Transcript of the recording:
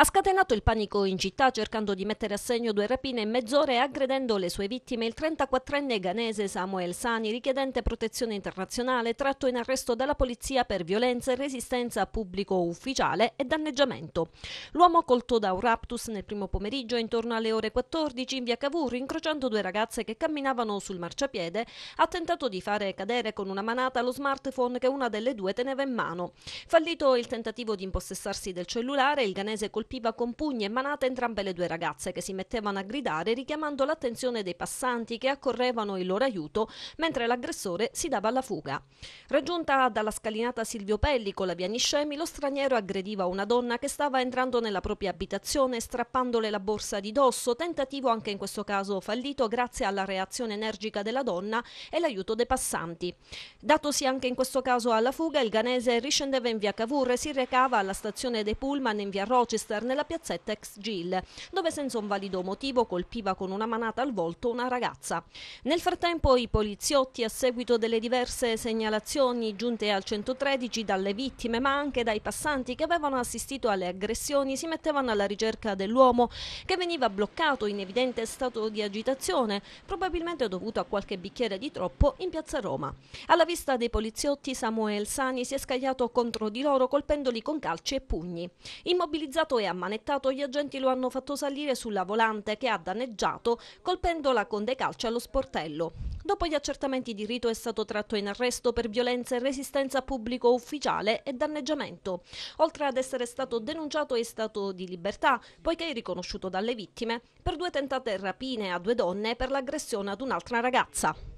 Ha scatenato il panico in città cercando di mettere a segno due rapine in mezz'ora e aggredendo le sue vittime il 34enne ghanese Samuel Sani, richiedente protezione internazionale, tratto in arresto dalla polizia per violenza e resistenza a pubblico ufficiale e danneggiamento. L'uomo colto da un raptus nel primo pomeriggio intorno alle ore 14 in via Cavour, incrociando due ragazze che camminavano sul marciapiede, ha tentato di fare cadere con una manata lo smartphone che una delle due teneva in mano. Fallito il tentativo di impossessarsi del cellulare, il ghanese colpito colpiva con pugni e manate entrambe le due ragazze che si mettevano a gridare richiamando l'attenzione dei passanti che accorrevano in loro aiuto mentre l'aggressore si dava alla fuga. Raggiunta dalla scalinata Silvio Pelli con la via Niscemi, lo straniero aggrediva una donna che stava entrando nella propria abitazione strappandole la borsa di dosso, tentativo anche in questo caso fallito grazie alla reazione energica della donna e l'aiuto dei passanti. Datosi anche in questo caso alla fuga, il ganese riscendeva in via Cavour e si recava alla stazione dei Pullman in via Rochester killer nella piazzetta ex Gill, dove senza un valido motivo colpiva con una manata al volto una ragazza. Nel frattempo i poliziotti, a seguito delle diverse segnalazioni giunte al 113 dalle vittime ma anche dai passanti che avevano assistito alle aggressioni, si mettevano alla ricerca dell'uomo che veniva bloccato in evidente stato di agitazione, probabilmente dovuto a qualche bicchiere di troppo in piazza Roma. Alla vista dei poliziotti Samuel Sani si è scagliato contro di loro colpendoli con calci e pugni. Immobilizzato e ammanettato, gli agenti lo hanno fatto salire sulla volante che ha danneggiato colpendola con dei calci allo sportello. Dopo gli accertamenti di rito è stato tratto in arresto per violenza e resistenza a pubblico ufficiale e danneggiamento. Oltre ad essere stato denunciato è stato di libertà, poiché è riconosciuto dalle vittime, per due tentate rapine a due donne e per l'aggressione ad un'altra ragazza.